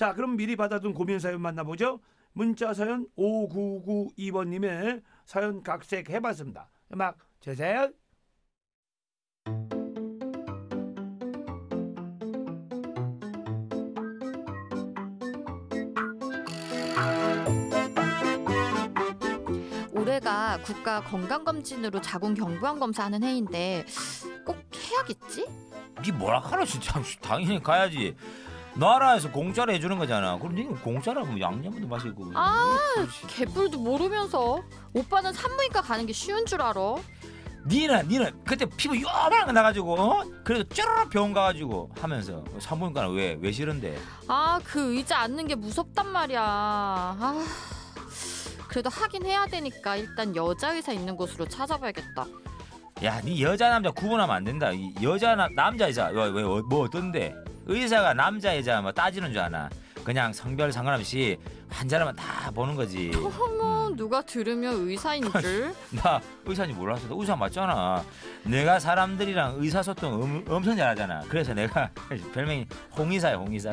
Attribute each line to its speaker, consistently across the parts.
Speaker 1: 자, 그럼 미리 받아둔 고민 사연 만나보죠. 문자 사연 5992번님의 사연 각색해봤습니다. 음악 재요
Speaker 2: 올해가 국가 건강검진으로 자궁 경부암 검사하는 해인데 꼭 해야겠지?
Speaker 3: 네 뭐라 카노 진짜 당연히 가야지 나라에서 공짜로 해주는 거잖아. 그럼 니는 공짜라고 양념도 맛있고.
Speaker 2: 아, 개뿔도 모르면서 오빠는 산부인과 가는 게 쉬운 줄 알아?
Speaker 3: 니는 니는 그때 피부 요만한 거 나가지고 어? 그래서 쭈르 병원 가가지고 하면서 산부인과는 왜왜 싫은데?
Speaker 2: 아, 그 의자 앉는 게 무섭단 말이야. 아, 그래도 하긴 해야 되니까 일단 여자 의사 있는 곳으로 찾아봐야겠다.
Speaker 3: 야, 니 여자 남자 구분하면 안 된다. 여자 남자 의사 왜, 왜, 뭐 어떤데? 의사가 남자 여자 뭐 따지는 줄 아나. 그냥 성별 상관없이 환자라면 다 보는 거지.
Speaker 2: 어머 음. 누가 들으면 의사인 줄?
Speaker 3: 나 의사인지 몰랐어. 나 의사 맞잖아. 내가 사람들이랑 의사소통 음, 엄청 잘하잖아. 그래서 내가 별명이 홍의사야 홍의사.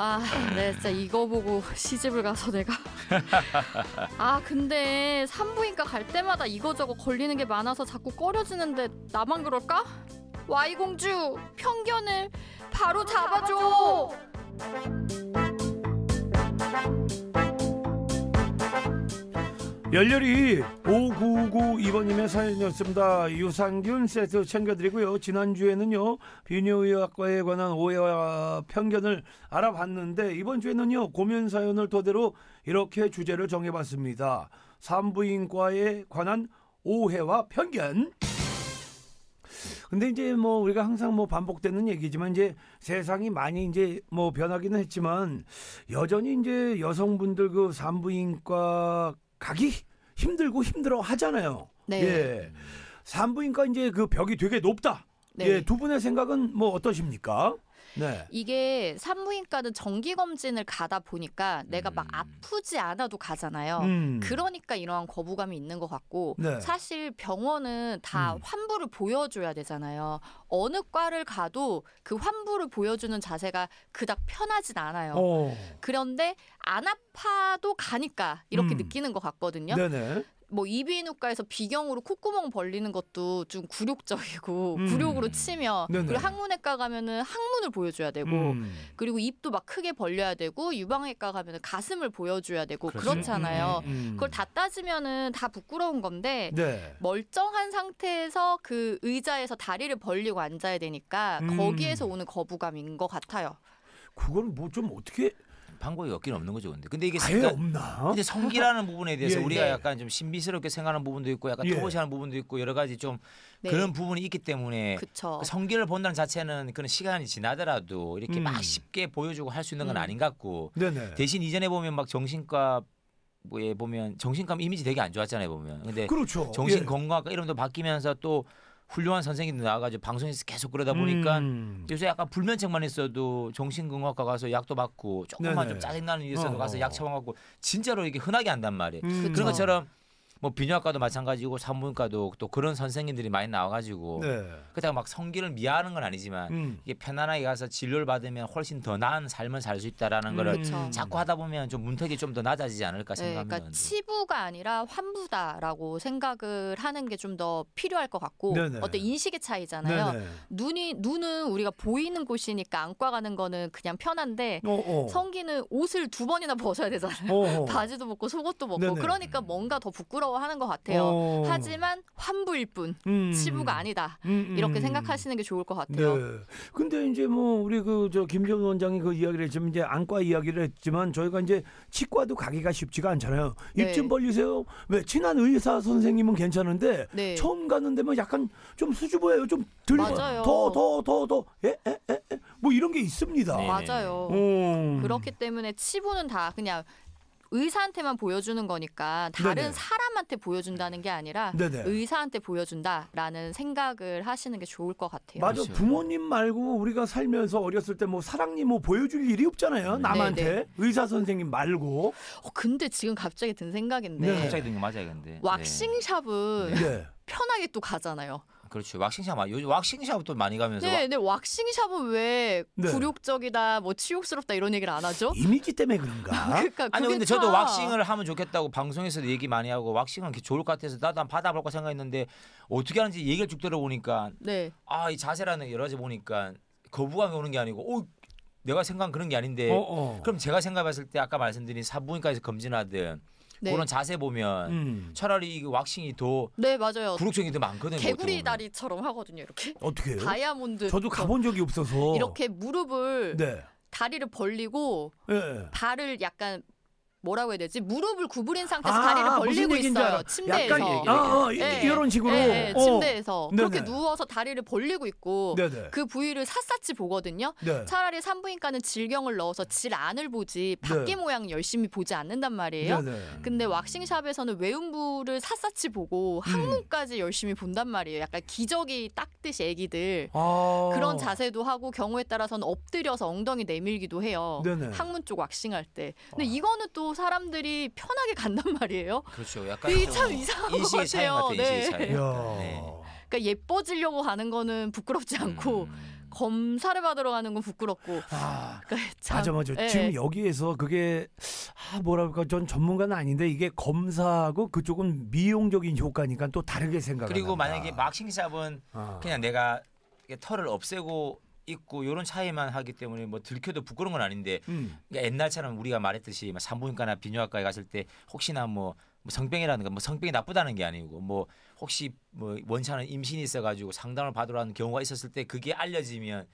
Speaker 2: 아, 네, 진짜 이거 보고 시집을 가서 내가. 아, 근데 산부인과 갈 때마다 이거저거 걸리는 게 많아서 자꾸 꺼려지는데 나만 그럴까? 와이 공주 편견을 바로 잡아줘.
Speaker 1: 열렬히 5992번님의 사연이었습니다. 유산균 세트 챙겨드리고요. 지난주에는요, 비뇨의학과에 관한 오해와 편견을 알아봤는데, 이번주에는요, 고민 사연을 토대로 이렇게 주제를 정해봤습니다. 산부인과에 관한 오해와 편견. 근데 이제 뭐 우리가 항상 뭐 반복되는 얘기지만 이제 세상이 많이 이제 뭐 변하기는 했지만 여전히 이제 여성분들 그 산부인과 가기 힘들고 힘들어 하잖아요. 네. 예. 산부인과 이제 그 벽이 되게 높다. 네. 예, 두 분의 생각은 뭐 어떠십니까? 네.
Speaker 2: 이게 산부인과는 정기 검진을 가다 보니까 내가 막 음. 아프지 않아도 가잖아요. 음. 그러니까 이러한 거부감이 있는 것 같고 네. 사실 병원은 다 음. 환부를 보여줘야 되잖아요. 어느 과를 가도 그 환부를 보여주는 자세가 그닥 편하진 않아요. 오. 어. 그런데 안 아파도 가니까 이렇게 음. 느끼는 것 같거든요. 네네. 뭐 이비인후과에서 비경으로 콧구멍 벌리는 것도 좀 굴욕적이고 음. 굴욕으로 치면 네네. 그리고 항문외과 가면은 항문을 보여줘야 되고 음. 그리고 입도 막 크게 벌려야 되고 유방외과 가면은 가슴을 보여줘야 되고 그렇지. 그렇잖아요. 음, 음, 음. 그걸 다 따지면은 다 부끄러운 건데 네. 멀쩡한 상태에서 그 의자에서 다리를 벌리고 앉아야 되니까 음. 거기에서 오는 거부감인 것 같아요.
Speaker 3: 그걸 뭐좀 어떻게 방법이 없긴 없는 거죠. 근데 근데 이게 아예 없나? 근데 성기라는 부분에 대해서 예, 우리가 예. 약간 좀 신비스럽게 생각하는 부분도 있고 약간 예. 토보시하는 부분도 있고 여러 가지 좀 네. 그런 부분이 있기 때문에 그쵸. 그 성기를 본다는 자체는 그런 시간이 지나더라도 이렇게 음. 막 쉽게 보여주고 할 수 있는 건 음. 아닌 것 같고 네네. 대신 이전에 보면 막 정신과 에 보면 정신과 이미지 되게 안 좋았잖아요 보면 근데 그렇죠. 정신 예. 건강과 이름도 바뀌면서 또 훌륭한 선생님들 나와가지고 방송에서 계속 그러다 보니까 음. 요새 약간 불면증만 있어도 정신건강과 가서 약도 받고 조금만 네네. 좀 짜증나는 일 있어도 어, 가서 어. 약 처방하고 진짜로 이게 흔하게 한단 말이에요. 음. 그런 것처럼 뭐 비뇨학과도 마찬가지고 산부인과도 또 그런 선생님들이 많이 나와가지고 네. 그렇다고 막 성기를 미화하는 건 아니지만 음. 이게 편안하게 가서 진료를 받으면 훨씬 더 나은 삶을 살 수 있다라는 음. 거를 그쵸. 그렇죠. 자꾸 하다 보면 좀 문턱이 좀 더 낮아지지 않을까 생각합니다. 네, 그러니까
Speaker 2: 치부가 아니라 환부다라고 생각을 하는 게 좀 더 필요할 것 같고 네네. 네. 어떤 인식의 차이잖아요. 네네. 네. 눈이 눈은 우리가 보이는 곳이니까 안과 가는 거는 그냥 편한데 어어. 어. 성기는 옷을 두 번이나 벗어야 되잖아요. 어, 어. 바지도 벗고 속옷도 벗고 네네. 네. 그러니까 뭔가 더 부끄러워. 부끄러워하는 것 같아요. 어. 하지만 환부일 뿐 음. 치부가 아니다 음, 음, 이렇게 생각하시는 게 좋을 것 같아요. 네.
Speaker 1: 근데 이제 뭐 우리 그 저 김정은 원장이 그 이야기를 지만 이제 안과 이야기를 했지만 저희가 이제 치과도 가기가 쉽지가 않잖아요. 입좀 네. 벌리세요. 왜 친한 의사 선생님은 괜찮은데 네. 처음 가는데 뭐 약간 좀 수줍어요. 좀 들더더 더더에에에뭐 예, 예, 예, 뭐 이런 게 있습니다. 네. 맞아요. 음. 그렇기
Speaker 2: 때문에 치부는 다 그냥 의사한테만 보여주는 거니까 다른 네네. 사람한테 보여준다는 게 아니라 네네. 의사한테 보여준다라는 생각을 하시는 게 좋을 것 같아요. 맞아. 그렇죠. 부모님
Speaker 1: 말고 우리가 살면서 어렸을 때 뭐 사랑니 뭐 보여줄 일이 없잖아요.
Speaker 3: 음. 남한테 네네. 의사 선생님 말고. 어, 근데 지금 갑자기
Speaker 2: 든 생각인데. 네. 갑자기
Speaker 3: 든 거 맞아요, 근데.
Speaker 2: 왁싱샵은 네. 편하게 또 가잖아요.
Speaker 3: 그렇죠. 왁싱샵 아, 요즘 왁싱샵도 많이 가면서 네,
Speaker 2: 와... 왁싱샵은 왜 네. 굴욕적이다, 뭐 치욕스럽다 이런 얘기를 안 하죠?
Speaker 3: 이미지
Speaker 1: 때문에 그런가?
Speaker 3: 아, 그러니까 아니 근데 차... 저도 왁싱을 하면 좋겠다고 방송에서도 얘기 많이 하고 왁싱은 좋을 것 같아서 나도 한 받아볼까 생각했는데 어떻게 하는지 얘기를 쭉 들어보니까 네. 아이 자세라는 여러 가지 보니까 거부감이 오는 게 아니고 어 내가 생각한 그런 게 아닌데 어, 어. 그럼 제가 생각했을 때 아까 말씀드린 사부인과에서 검진하든 네. 그런 자세 보면 음. 차라리 왁싱이 더네 맞아요. 구룩증이 더 많거든요. 개구리
Speaker 2: 다리처럼 하거든요 이렇게.
Speaker 3: 어떻게 해요? 다이아몬드. 저도 가본 적이 없어서 이렇게
Speaker 2: 무릎을 네. 다리를 벌리고 네. 발을 약간 뭐라고 해야 되지? 무릎을 구부린 상태에서 아, 다리를 벌리고 있어요. 침대에서. 약간 아, 예, 어, 어 예, 이런 식으로 예, 예, 어. 침대에서 어. 그렇게 누워서 다리를 벌리고 있고 네네. 그 부위를 샅샅이 보거든요. 네. 차라리 산부인과는 질경을 넣어서 질 안을 보지 네. 밖의 네. 모양 열심히 보지 않는단 말이에요. 네네. 근데 왁싱샵에서는 외음부를 샅샅이 보고 음. 항문까지 음. 열심히 본단 말이에요. 약간 기저귀 닦듯이 애기들
Speaker 1: 아. 그런 자세도
Speaker 2: 하고 경우에 따라서는 엎드려서 엉덩이 내밀기도 해요. 네네. 항문 쪽 왁싱할 때. 근데 아. 이거는 또 사람들이 편하게 간단 말이에요.
Speaker 3: 그렇죠. 약간 참 어, 이상한 것 같아요. 네. 네.
Speaker 2: 그러니까 예뻐지려고 가는 거는 부끄럽지 않고 음. 검사를 받으러 가는 건 부끄럽고. 아, 그러니까 참, 맞아
Speaker 1: 맞아. 예. 지금 여기에서 그게 아, 뭐랄까 전 전문가는 아닌데 이게 검사하고 그쪽은 미용적인 효과니까 또 다르게 생각. 그리고 합니다. 만약에
Speaker 3: 막싱샵은 아. 그냥 내가 털을 없애고 있고 이런 차이만 하기 때문에 뭐 들켜도 부끄러운 건 아닌데 음. 그러니까 옛날처럼 우리가 말했듯이 산부인과나 비뇨학과에 갔을 때 혹시나 뭐성병이라든가뭐 뭐 성병이 나쁘다는 게 아니고 뭐 혹시 뭐 원치 임신이 있어가지고 상담을 받으라는 경우가 있었을 때 그게 알려지면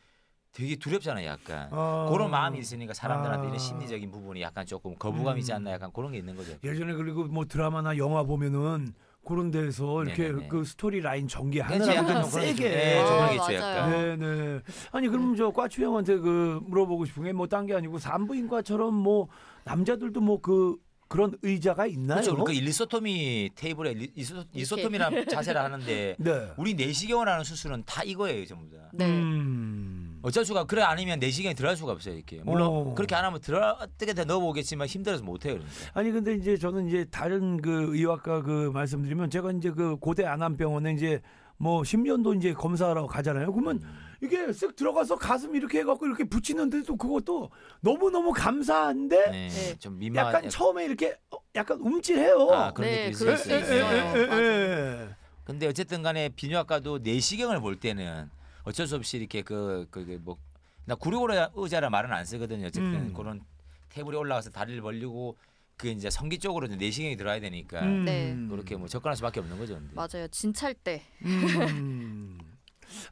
Speaker 3: 되게 두렵잖아요, 약간 어... 그런 마음이 있으니까 사람들한테 아... 이런 심리적인 부분이 약간 조금 거부감이지 않나, 음. 약간 그런 게 있는 거죠.
Speaker 1: 예전에 그리고 뭐 드라마나 영화 보면은 그런 데서 이렇게 네네그 스토리 라인 전개하느라고 좀 세게 정하겠죠 네, 어, 약간. 네네. 아니 그럼 음. 저 과추 형한테 그 물어보고 싶은 게뭐딴게 뭐 아니고 산부인과처럼 뭐 남자들도 뭐 그 그런 의자가 있나요? 그렇죠. 그러니까
Speaker 3: 일리소토미 테이블에 일리소토미란 자세를 하는데 네. 우리 내시경을 하는 수술은 다 이거예요 전부
Speaker 1: 다. 네. 음.
Speaker 3: 어쩔 수가 그래 아니면 내 시간에 들어갈 수가 없어요 이렇게 물론 어. 그렇게 안 하면 들어 어떻게 다 넣어보겠지만 힘들어서 못해요 그러니까.
Speaker 1: 아니 근데 이제 저는 이제 다른 그 의학과 그 말씀드리면 제가 이제 그 고대 안암병원에 이제 뭐 10년도 이제 검사하러 가잖아요. 그러면 음. 이게 쓱 들어가서 가슴 이렇게 해갖고 이렇게 붙이는데도 그것도 너무너무 감사한데 네, 네. 좀민망 약간 처음에 이렇게 어, 약간 움찔해요. 아, 그런 네, 느낌이 있어요. 있어요. 예, 예,
Speaker 3: 예, 근데 어쨌든 간에 비뇨학과도 내시경을 볼 때는 어쩔 수 없이 이렇게 그 그게 뭐나 구류고라 의자라 말은 안 쓰거든요. 어쨌든 음. 그런 테이블이 올라가서 다리를 벌리고 그 이제 성기 쪽으로 내시경이 들어야 되니까 음. 네. 그렇게 뭐 접근할 수밖에 없는 거죠. 근데.
Speaker 2: 맞아요. 진찰 때.
Speaker 1: 음.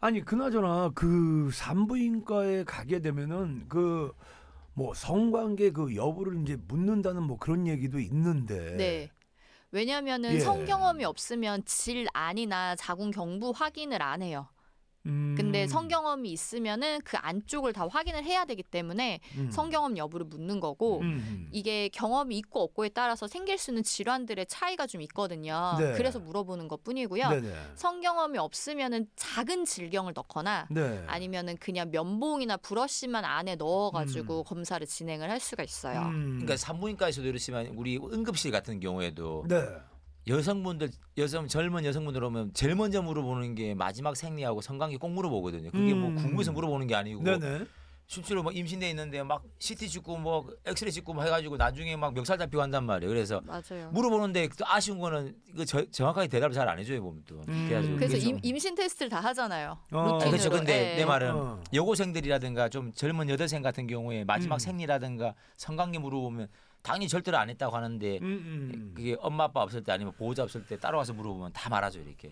Speaker 1: 아니 그나저나 그 산부인과에 가게 되면은 그 뭐 성관계 그 여부를 이제 묻는다는 뭐 그런 얘기도 있는데. 네.
Speaker 2: 왜냐면은 예. 성경험이 없으면 질 안이나 자궁 경부 확인을 안 해요. 근데 음. 성경험이 있으면은 그 안쪽을 다 확인을 해야 되기 때문에 음. 성경험 여부를 묻는 거고 음, 음. 이게 경험이 있고 없고에 따라서 생길 수 있는 질환들의 차이가 좀 있거든요. 네. 그래서 물어보는 것 뿐이고요. 네, 네. 성경험이 없으면은 작은 질경을 넣거나 네. 아니면은 그냥 면봉이나 브러쉬만 안에 넣어가지고 음. 검사를 진행을 할 수가 있어요. 그러니까
Speaker 3: 산부인과에서도 이렇지만 우리 응급실 같은 경우에도 네. 여성분들 여성 젊은 여성분들 오면 제일 먼저 물어보는 게 마지막 생리하고 성관계 꼭 물어보거든요. 그게 뭐 음. 뭐 궁금해서 물어보는 게 아니고 네네. 실제로 뭐 임신돼 있는데 막 CT 찍고 뭐 엑스레이 찍고 뭐 해가지고 나중에 막 멱살 잡히고 한단 말이에요. 그래서 맞아요. 물어보는데 또 아쉬운 거는 그 정확하게 대답을 잘 안 해줘요 보면또. 음. 그래서 임,
Speaker 2: 임신 테스트를 다 하잖아요.
Speaker 3: 어. 아, 그렇죠. 근데 에. 예. 내 말은 어. 여고생들이라든가 좀 젊은 여대생 같은 경우에 마지막 음. 생리라든가 성관계 물어보면 당연히 절대로 안 했다고 하는데 음음. 음, 음. 그게 엄마 아빠 없을 때 아니면 보호자 없을 때따라 와서 물어보면 다 말아줘 이렇게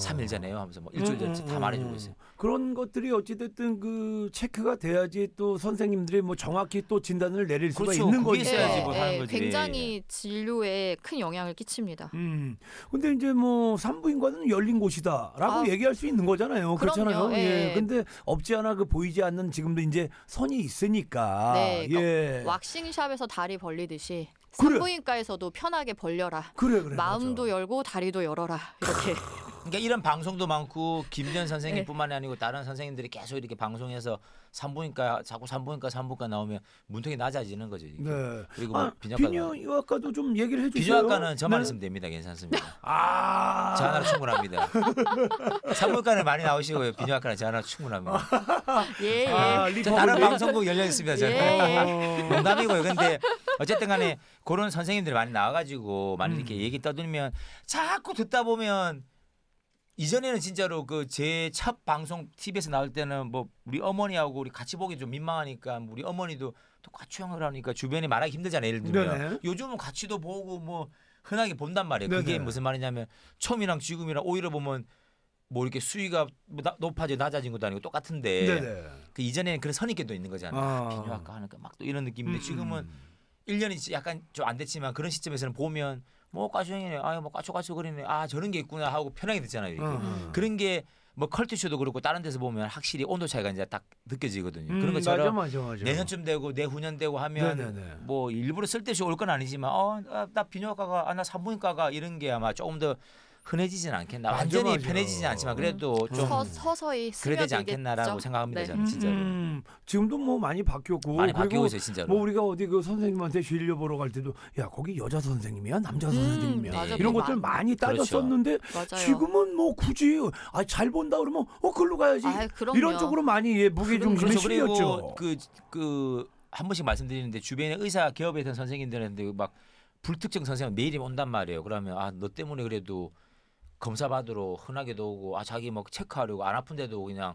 Speaker 3: 삼일 전에요 하면서 뭐 음, 일주일 전에 다 말해주고 있어요.
Speaker 1: 그런 것들이 어찌됐든 그 체크가 돼야지 또 선생님들이 뭐 정확히 또 진단을 내릴 수가 그렇죠. 있는 거죠. 있어야지 뭐 하는 거지. 네, 굉장히
Speaker 2: 진료에 큰 영향을 끼칩니다.
Speaker 1: 음. 근데 이제 뭐 산부인과는 열린 곳이다라고 아. 얘기할 수 있는 거잖아요. 그렇잖아요. 예. 예. 근데 없지 않아 그 보이지 않는 지금도 이제 선이 있으니까. 네.
Speaker 2: 그러니까 왁싱샵에서 다리 벌리듯이 산부인과에서도 그래. 편하게 벌려라. 그래, 그래, 마음도 맞아. 열고 다리도 열어라. 이렇게.
Speaker 3: 그러니까 이런 방송도 많고 김전 선생님뿐만이 네. 아니고 다른 선생님들이 계속 이렇게 방송에서 산부인과 자꾸 산부인과 산부인과 나오면 문턱이 낮아지는 거죠. 이게. 네. 그리고 아, 뭐 아,
Speaker 1: 비뇨과 도좀 얘기를 해주세요. 비뇨학과는 저만 네. 있으면
Speaker 3: 됩니다. 괜찮습니다. 아, 저하나 충분합니다. 산부인과는 많이 나오시고요. 비뇨학과는 저하나 충분합니다.
Speaker 2: 예, 아, 아 저 다른 방송국 열려 있습니다. 저는 예,
Speaker 3: 어. 농담이고요. 근데 어쨌든간에 그런 선생님들이 많이 나와가지고 많이 이렇게 음. 얘기 떠들면 자꾸 듣다 보면 이전에는 진짜로 그 제 첫 방송 TV에서 나올 때는 뭐 우리 어머니하고 우리 같이 보기 좀 민망하니까 우리 어머니도 또 과추형을 하니까 주변에 말하기 힘들잖아요. 예를 들면 네네. 네. 요즘은 같이도 보고 뭐 흔하게 본단 말이에요. 네네. 그게 네. 무슨 말이냐면 처음이랑 지금이랑 오히려 보면 뭐 이렇게 수위가 뭐 높아져 낮아진 것도 아니고 똑같은데 네네. 네. 그 이전에는 그런 선입견도 있는 거잖아요. 아. 비뇨학과 하니까 막또 이런 느낌인데 음, 음, 지금은 음. 1년이 약간 좀 안 됐지만 그런 시점에서는 보면 뭐 까쇼형이네. 아유 뭐 까쇼까쇼 그리네아 저런 게 있구나 하고 편하게 듣잖아요. 음. 그런 게 뭐컬트쇼도 그렇고 다른 데서 보면 확실히 온도 차이가 이제 딱 느껴지거든요. 음, 그런 것처럼 맞아, 맞아, 맞아. 내년쯤 되고 내후년 되고 하면 네네네. 네, 네. 뭐 일부러 쓸데없이 올 건 아니지만 어나 아, 비뇨가가 아, 나 산부인과가 이런 게 아마 조금 더 흔해지진 않겠나 맞아, 완전히 맞아. 편해지진 않지만 음. 그래도 음. 좀
Speaker 2: 서, 서히 그래되지 않겠나라고 생각합니다 네. 저는 음. 진짜로
Speaker 1: 음, 지금도 뭐 많이 바뀌었고 많이 바뀌고 있어요 진짜로 뭐 우리가 어디 그 선생님한테 진료 보러 갈 때도 야 거기 여자 선생님이야 남자 음, 선생님이야 맞아, 이런 그 것들 많이 따졌었는데 그렇죠. 지금은 뭐 굳이 아, 잘 본다 그러면 어 글로 가야지 아, 이런 쪽으로 많이 예, 무게 중심이 실렸죠
Speaker 3: 그그 그 한 번씩 말씀드리는데 주변에 의사 개업에 있던 선생님들한테 막 불특정 선생님 내일이 온단 말이에요. 그러면 아너 때문에 그래도 검사 받으러 흔하게도 오고 아 자기 뭐 체크하려고 안 아픈데도 그냥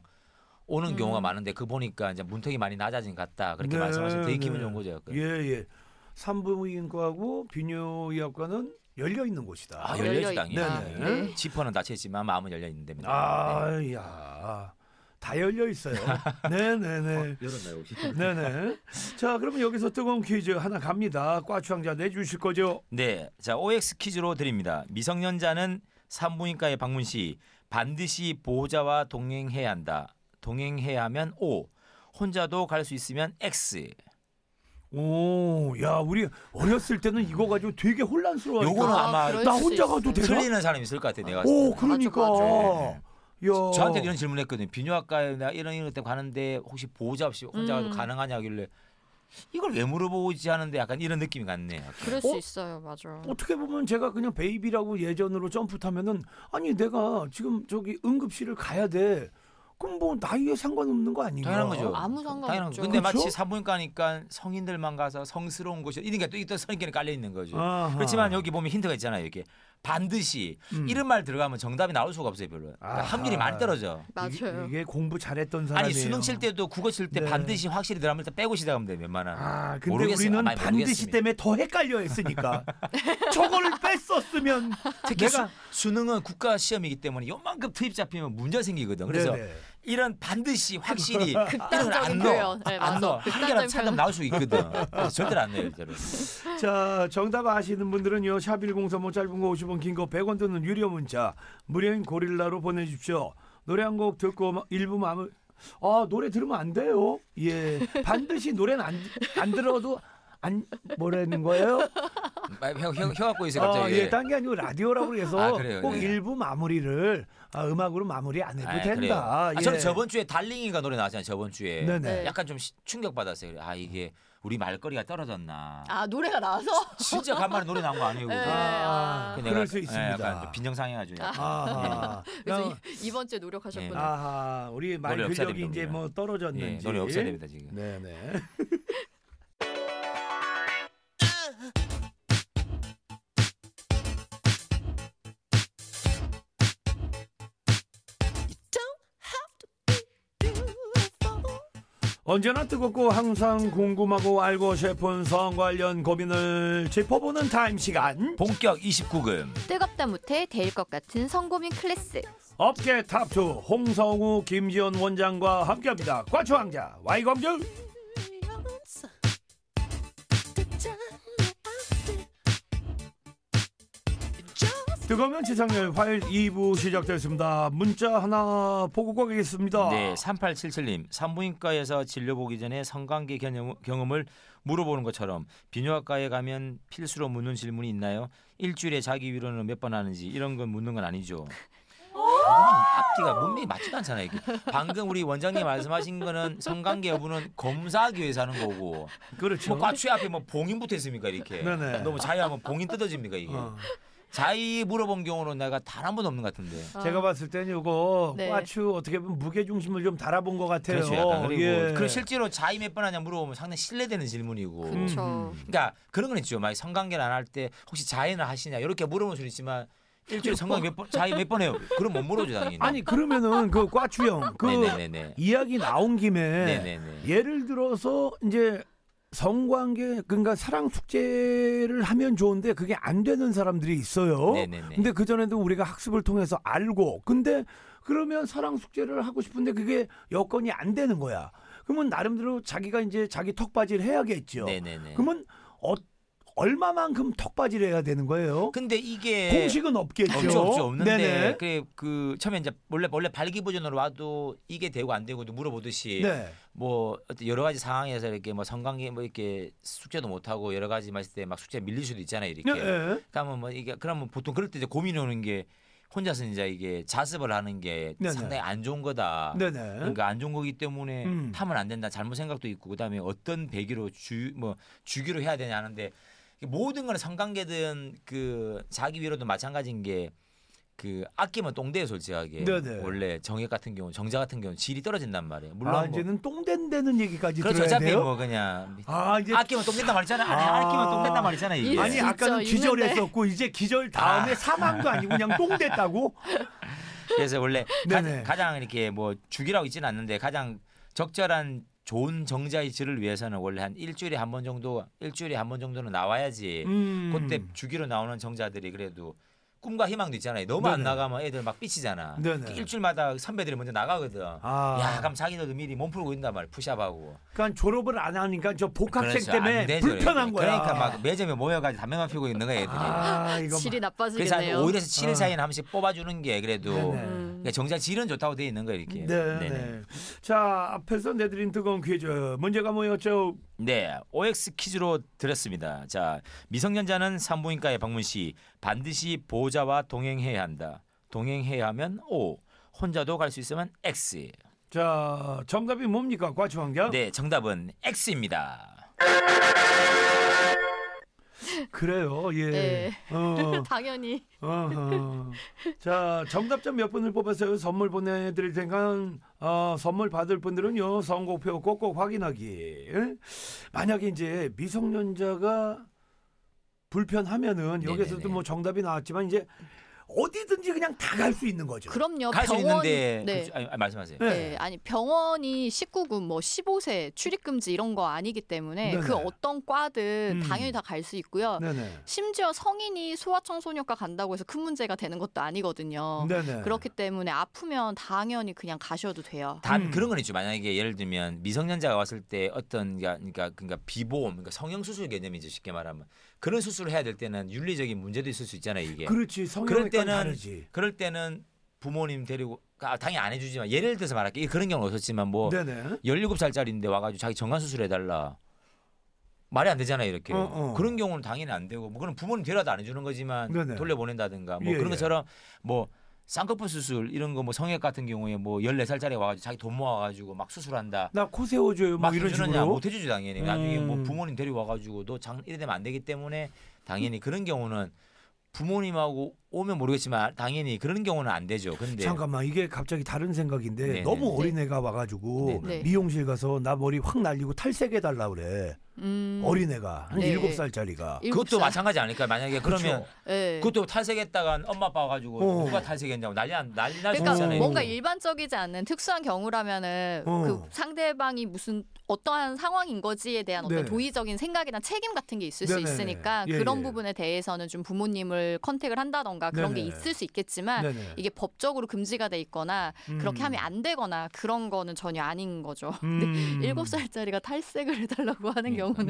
Speaker 3: 오는 음. 경우가 많은데 그 보니까 이제 문턱이 많이 낮아진 것 같다 그렇게 네, 말씀하셔서 되게 기분 네. 좋은 거죠. 예
Speaker 1: 예. 산부인과하고 비뇨의학과는 열려 있는
Speaker 3: 곳이다. 아, 아 열려 있다. 네네. 네. 네. 지퍼는 닫혀 있지만 마음은 열려 있는 데입니다. 아, 네.
Speaker 1: 다 열려 있어요. 네네네. 네, 어, 열었나요 혹시? 네네. 자, 그러면 여기서 뜨거운 퀴즈 하나 갑니다. 과 추앙자 내주실 거죠? 네.
Speaker 3: 자, OX 퀴즈로 드립니다. 미성년자는 산부인과에 방문 시 반드시 보호자와 동행해야 한다. 동행해야 하면 O. 혼자도 갈 수 있으면 X.
Speaker 1: 오, 야, 우리 어렸을 때는 이거 가지고 되게 혼란스러워. 요거는 아, 마그나 혼자 가도 있어요. 되나? 틀리는
Speaker 3: 사람 이 있을 것 같아. 내가. 봤 오,
Speaker 1: 그러니까. 야. 저한테 이런
Speaker 3: 질문했거든요. 비뇨학과에 내가 이런 이런 때 가는데 혹시 보호자 없이 혼자 가도 음. 가능하냐길래 이걸 왜 물어보지 하는데 약간 이런 느낌이 같네요. 그럴
Speaker 2: 수 어? 있어요, 맞아.
Speaker 1: 어떻게 보면 제가 그냥 베이비라고 예전으로 점프 타면은 아니 내가 지금 저기 응급실을 가야 돼. 그럼 뭐 나이에 상관없는 거 아닌가? 당연한 거죠. 어, 아무 상관없죠. 근데 그렇 마치 그렇죠?
Speaker 3: 산부인과니까 성인들만 가서 성스러운 곳이 이런 게또 있던 성인견에 깔려 있는 거죠. 아하. 그렇지만 여기 보면 힌트가 있잖아요. 이게 렇 반드시 음. 이런 말 들어가면 정답이 나올 수가 없어요 별로 그러니까 아. 확률이 많이 떨어져 맞아요.
Speaker 1: 이게 공부 잘했던 사람이 아니 수능
Speaker 3: 칠 때도 국어 칠때 네. 반드시 확실히 드라마를 일단 빼고 시작하면 돼요 웬만한 아 근데 모르겠어요. 우리는 아니, 반드시 모 때문에 더 헷갈려 했으니까
Speaker 1: 저걸 뺐었으면
Speaker 3: 특히 내가 수, 능은 국가 시험이기 때문에 요만큼 투입 잡히면 문제 생기거든 그래서 네네. 이런 반드시 확실히 이런 안 넣어. 네, 안 넣어. 한 개라도 차감 나올 수 있거든. 절대 안 넣어요. 저는.
Speaker 1: 자 정답 아시는 분들은요. 샵1035 짧은 거 50원 긴거 100원 드는 유료 문자 무료인 고릴라로 보내주십시오. 노래 한 곡 듣고 일부 마음아 노래 들으면 안 돼요. 예 반드시 노래는 안, 안 들어도 안 뭐라는 거예요?
Speaker 3: 아, 형, 형, 혀 갖고 있어요, 갑자기. 아, 예, 딴게
Speaker 1: 아니고 라디오라고 해서 아, 꼭 네. 일부 마무리를 아, 음악으로 마무리 안 해도 아, 된다. 예. 아, 저는 예. 저번
Speaker 3: 주에 달링이가 노래 나왔잖아요. 저번 주에 네네. 네. 약간 좀 충격 받았어요. 아 이게 우리 말거리가 떨어졌나.
Speaker 2: 아 노래가 나와서 진짜 간만에
Speaker 3: 노래 나온 거 아니에요? 네. 아, 아. 그럴 수 있습니다. 예, 빈정상해가지고. 아, 예. 그래서
Speaker 2: 이, 이번 주에 노력하셨구나.
Speaker 1: 아하, 우리 말 근력이 이제 뭐 떨어졌는지 예, 노래 없애야 됩니다 지금. 네네. 언제나 뜨겁고 항상 궁금하고 알고 싶은 성 관련 고민을 짚어보는 타임 시간. 본격 29금.
Speaker 2: 뜨겁다 못해 데일 것 같은 성고민 클래스.
Speaker 1: 업계 탑2 홍성우 김지원 원장과 함께합니다. 과초왕자 와이검주. 뜨거우면 지상렬 화요일 2부 시작되었습니다. 문자 하나 보고
Speaker 3: 가겠습니다. 네, 3877님. 산부인과에서 진료 보기 전에 성관계 경험, 을 물어보는 것처럼 비뇨학과에 가면 필수로 묻는 질문이 있나요? 일주일에 자기 위로는 몇 번 하는지 이런 건 묻는 건 아니죠. 아, 앞뒤가 문맥이 맞지도 않잖아요. 방금 우리 원장님 말씀하신 거는 성관계 여부는 검사하기 위해서 하는 거고. 그렇죠. 뭐 과추 앞에 뭐 봉인부터 했습니까 이렇게. 네네. 너무 자유하면 봉인 뜯어집니까 이게. 어. 자이 물어본 경우는 내가 단 한 번 없는 것 같은데. 아. 제가 봤을 때는 이거 네. 꽈추 어떻게 보면 무게 중심을 좀 달아본 것 같아요. 그렇죠. 그리고 예. 그리고 실제로 자이 몇번 하냐 물어보면 상당히 신뢰되는 질문이고. 그렇죠. 음. 그러니까 그런 건 있죠. 만약 성관계를 안 할 때 혹시 자인를 하시냐 이렇게 물어보는 수는 있지만 일주일에 성관 몇 번, 자기 몇번 해요. 그럼 못 물어줘 당연히.
Speaker 1: 아니 그러면은 그과추형그 네네네. 이야기 나온 김에 네네네. 예를 들어서 이제 성관계 그러니까 사랑 숙제를 하면 좋은데 그게 안 되는 사람들이 있어요. 네네네. 근데 그 전에도 우리가 학습을 통해서 알고 근데 그러면 사랑 숙제를 하고 싶은데 그게 여건이 안 되는 거야. 그러면 나름대로 자기가 이제 자기 턱받이를 해야겠죠. 네네네. 그러면 어떤 얼마만큼 턱받이를 해야 되는 거예요? 근데 이게 공식은 없겠죠. 없죠, 없죠 없는데
Speaker 3: 그, 그 처음에 이제 원래 원래 발기 부전으로 와도 이게 되고 안 되고도 물어보듯이 네. 뭐 여러 가지 상황에서 이렇게 뭐 성관계 뭐 이렇게 숙제도 못 하고 여러 가지 막있때막 숙제 밀릴 수도 있잖아요 이렇게. 네. 네. 그러면 그러니까 뭐, 뭐 이게 그러면 뭐 보통 그럴 때 이제 고민이 오는 게 혼자서 이제 이게 자습을 하는 게 네네. 네. 상당히 안 좋은 거다. 네네. 네. 그러니까 안 좋은 거기 때문에 음. 하면 안 된다. 잘못 생각도 있고 그다음에 어떤 배기로 주 뭐 주기로 해야 되냐 하는데 모든 거는 성관계든 그 자기 위로도 마찬가지인 게. 그 아끼면 똥돼요 솔직하게 네네. 네. 원래 정액 같은 경우 정자 같은 경우 질이 떨어진단 말이에요. 물론 아, 뭐 이제는
Speaker 1: 똥된다는 얘기까지 그렇죠. 어차피 돼요?
Speaker 3: 뭐 그냥
Speaker 1: 아, 이제 아끼면 똥된다 말이잖아요 아, 아끼면 똥된다 말이잖아요 이게. 아니 아까는 기절했었고
Speaker 3: 이제 기절 다음에 아. 사망도 아니고 그냥 똥됐다고. 그래서 원래 네, 가, 네. 장 이렇게 뭐 죽이라고 있지는 않는데 가장 적절한 좋은 정자이치를 위해서는 원래 한 일주일에 한 번 정도 일주일에 한번 정도는 나와야지 음. 그때 주기로 나오는 정자들이 그래도 꿈과 희망도 있잖아요. 너무 네네. 안 나가면 애들 막 삐치잖아. 네네. 그 일주일마다 선배들이 먼저 나가거든. 아. 야, 그럼 자기들도 미리 몸 풀고 있단 말이야. 푸샵하고.
Speaker 1: 그러니까 졸업을 안 하니까 저 복학생 그렇죠. 때문에 되죠, 불편한 그러니까. 거야. 그러니까 막
Speaker 3: 매점에 모여가지고 담배만 피우고 있는 거야 애들이.
Speaker 2: 아, 질이 나빠지겠네요.
Speaker 3: 그래서 오히려 7일 사이에 한 번씩 뽑아주는 게 그래도 네네. 그러니까 정작 질은 좋다고 되어 있는 거 이렇게. 네.
Speaker 1: 네네. 네. 자 앞에서 내드린 뜨거운 퀴즈 문제가 뭐였죠?
Speaker 3: 네, OX 퀴즈로 드렸습니다. 자 미성년자는 산부인과에 방문 시 반드시 보호자와 동행해야 한다. 동행해야 하면 O, 혼자도 갈 수 있으면 X. 자 정답이 뭡니까 과추왕자? 네, 정답은 X입니다. 그래요. 예. 네. 어.
Speaker 2: 당연히.
Speaker 1: 어허. 자, 정답자 몇 분을 뽑아서 선물 보내드릴 테니까 어, 선물 받을 분들은요 선곡표 꼭꼭 확인하기. 예? 만약에 이제 미성년자가 불편하면은 네, 여기서도 네, 네. 뭐 정답이 나왔지만 이제 어디든지 그냥 다 갈 수 있는 거죠. 그럼요.
Speaker 2: 갈수 병원 있는데 네. 그, 아니,
Speaker 3: 아니, 말씀하세요. 네. 네.
Speaker 2: 아니 병원이 19금 뭐 15세 출입 금지 이런 거 아니기 때문에 네네. 그 네. 어떤 과든 음. 당연히 다 갈 수 있고요. 네네. 네. 심지어 성인이 소아청소년과 간다고 해서 큰 문제가 되는 것도 아니거든요. 네네. 네. 그렇기 때문에 아프면 당연히 그냥 가셔도 돼요. 단
Speaker 3: 음. 그런 건 있죠. 만약에 예를 들면 미성년자가 왔을 때 어떤 그니까 그러니까, 그러니까 비보험, 그러니까 성형 수술 개념이죠. 쉽게 말하면 그런 수술을 해야 될 때는 윤리적인 문제도 있을 수 있잖아요 이게. 그렇지 성형 때는 다르지. 그럴 때는 부모님 데리고 아, 당연히 안 해주지만 예를 들어서 말할게 그런 경우는 없었지만 뭐 네네. 17살짜리인데 와가지고 자기 정관 수술해달라 말이 안 되잖아요 이렇게 어, 어. 그런 경우는 당연히 안 되고 뭐 그런 부모님 데려다 안 해주는 거지만 네네. 돌려보낸다든가 뭐 예, 그런 예. 것처럼 예. 뭐 쌍꺼풀 수술 이런 거 뭐 성형 같은 경우에 뭐 14살짜리 와가지고 자기 돈 모아가지고 막 수술한다. 나 코 세워줘요. 뭐 막 이런 식으로. 못 해주지 당연히. 음. 나중에 뭐 음. 부모님 데리고 와가지고 너장 이래 되면 안 되기 때문에 당연히 그런 경우는 부모님하고 오면 모르겠지만 당연히 그런 경우는 안 되죠. 근데 잠깐만 이게 갑자기 다른 생각인데 네네. 네, 너무 네.
Speaker 1: 어린애가 와가지고 네네. 네. 미용실 가서 나 머리 확 날리고 탈색해 달라 그래. 음... 어린애가 한 일곱 살짜리가 그것도 마찬가지
Speaker 3: 아닐까요? 만약에 그렇죠. 그러면 그렇죠. 네. 그것도 탈색했다가 엄마 아빠 와가지고 어. 누가 탈색했냐고 난리 난 난리 날 그러니까 있잖아요. 뭔가
Speaker 2: 일반적이지 않은 특수한 경우라면은 어. 그 상대방이 무슨 어떠한 상황인 거지에 대한 어떤 도의적인 생각이나 책임 같은 게 있을 네네수 있으니까 예, 그런 예. 부분에 대해서는 좀 부모님을 컨택을 한다던가 문제든가 그런 네네게 있을 수 있겠지만 네네. 이게 법적으로 금지가 돼 있거나 음. 그렇게 하면 음. 안 되거나 그런 거는 전혀 아닌 거죠. 음. 근데 7살짜리가 탈색을 해달라고 하는 네. 경우는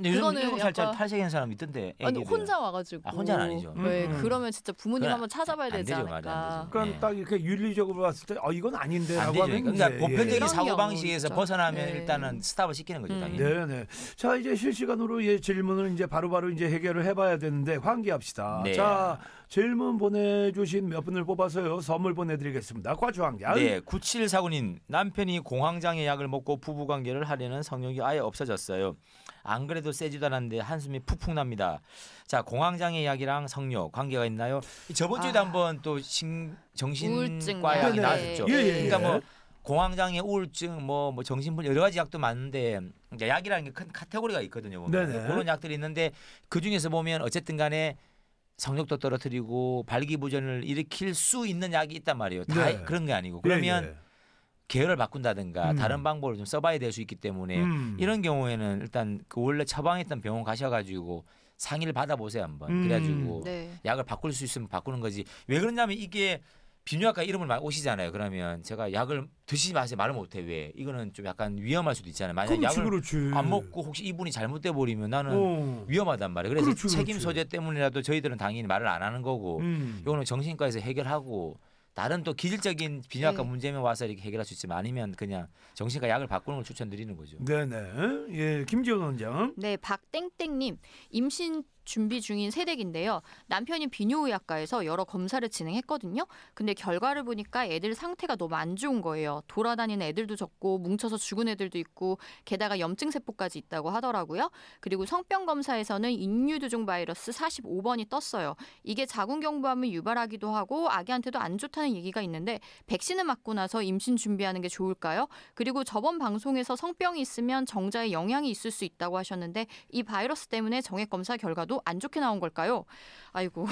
Speaker 3: 네네. 그거는 7살짜리 탈색한 사람 있던데. 아니, 혼자 와가지고. 아, 혼자 아니죠. 네, 음, 음.
Speaker 2: 그러면 진짜 부모님 그러니까 한번 찾아봐야 되지 되죠, 않을까. 그러니까
Speaker 3: 네. 딱 이렇게 윤리적으로 봤을 때 어, 이건 아닌데라고 하는 그러니까 예. 보편적인 예. 사고 방식에서 벗어나면 네. 일단은 스탑을 시키는 거죠. 음.
Speaker 1: 네네. 자 이제 실시간으로 질문을 이제 바로바로 바로 이제 해결을 해봐야 되는데 환기합시다. 네. 자 질문 보내주신 몇 분을 뽑아서요 선물 보내드리겠습니다. 과주왕양. 네,
Speaker 3: 9749님 남편이 공황장애 약을 먹고 부부관계를 하려는 성욕이 아예 없어졌어요. 안 그래도 세지도 않았는데 한숨이 푹푹 납니다. 자, 공황장애 약이랑 성욕 관계가 있나요? 저번 주에도 아. 한번 또 신, 정신과 약이 나왔죠. 었 예, 예, 예, 그러니까 뭐 공황장애, 우울증, 뭐, 뭐 정신분 여러 가지 약도 많은데 그러니까 약이라는 게 큰 카테고리가 있거든요. 보면. 그런 약들이 있는데 그 중에서 보면 어쨌든 간에 성욕도 떨어뜨리고 발기부전을 일으킬 수 있는 약이 있단 말이에요. 다 네. 그런 게 아니고 예, 그러면 예. 계열을 바꾼다든가 음. 다른 방법을 좀 써봐야 될 수 있기 때문에 음. 이런 경우에는 일단 그 원래 처방했던 병원 가셔가지고 상의를 받아보세요 한번 음. 그래가지고 네. 약을 바꿀 수 있으면 바꾸는 거지 왜 그러냐면 이게 비뇨기과 이름을 오시잖아요. 그러면 제가 약을 드시지 마세요. 말을 못해 왜? 이거는 좀 약간 위험할 수도 있잖아요. 만약 약을 그렇지. 안 먹고 혹시 이분이 잘못돼 버리면 나는 어. 위험하단 말이에요. 그래서 그렇지, 책임 그렇지. 소재 때문이라도 저희들은 당연히 말을 안 하는 거고, 음. 이거는 정신과에서 해결하고 다른 또 기질적인 비뇨기과 네. 문제면 와서 이렇게 해결할 수 있지만 아니면 그냥 정신과 약을 바꾸는 걸 추천드리는 거죠.
Speaker 1: 네네. 예, 김지원 원장.
Speaker 2: 네, 박땡땡님 임신 준비 중인 세댁인데요. 남편이 비뇨의학과에서 여러 검사를 진행했거든요. 근데 결과를 보니까 애들 상태가 너무 안 좋은 거예요. 돌아다니는 애들도 적고 뭉쳐서 죽은 애들도 있고 게다가 염증 세포까지 있다고 하더라고요. 그리고 성병 검사에서는 인유두종 바이러스 45번이 떴어요. 이게 자궁경부암을 유발하기도 하고 아기한테도 안 좋다는 얘기가 있는데 백신을 맞고 나서 임신 준비하는 게 좋을까요? 그리고 저번 방송에서 성병이 있으면 정자에 영향이 있을 수 있다고 하셨는데 이 바이러스 때문에 정액 검사 결과도 안 좋게 나온 걸까요? 아이고.